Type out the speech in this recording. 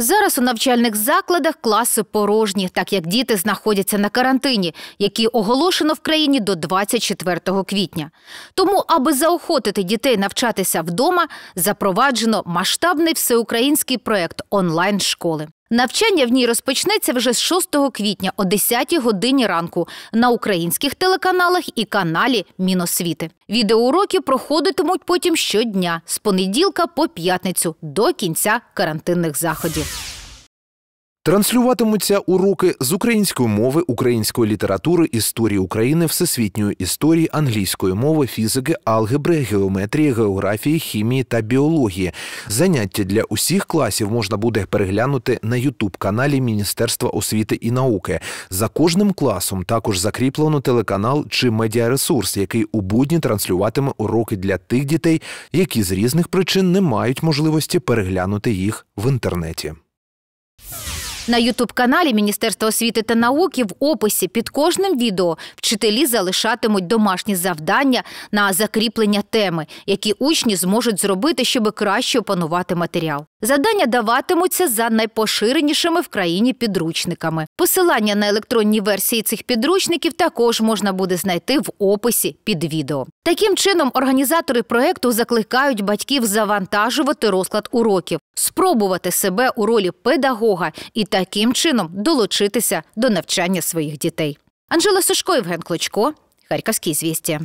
Зараз у навчальних закладах класи порожні, так як діти знаходяться на карантині, який оголошено в країні до 24 квітня. Тому, аби заохотити дітей навчатися вдома, запроваджено масштабний всеукраїнський проект онлайн школи. Навчання в ній розпочнеться вже з 6 квітня о 10 годині ранку на українських телеканалах і каналі Міносвіти. Відеоуроки проходитимуть потім щодня з понеділка по п'ятницю до кінця карантинних заходів. Транслюватимуться уроки з української мови, української літератури, історії України, всесвітньої історії, англійської мови, фізики, алгебри, геометрії, географії, хімії та біології. Заняття для усіх класів можна буде переглянути на Ютуб-каналі Міністерства освіти і науки. За кожним класом також закріплено телеканал чи медіаресурс, який у будні транслюватиме уроки для тих дітей, які з різних причин не мають можливості переглянути їх в інтернеті. На Ютуб-каналі Міністерства освіти та науки в описі під кожним відео вчителі залишатимуть домашні завдання на закріплення теми, які учні зможуть зробити, щоб краще опанувати матеріал. Задання даватимуться за найпоширенішими в країні підручниками. Посилання на електронні версії цих підручників також можна буде знайти в описі під відео. Таким чином організатори проекту закликають батьків завантажувати розклад уроків, спробувати себе у ролі педагога і таким чином долучитися до навчання своїх дітей. Анжела Сушко, Євген Клочко, Харківські звісті.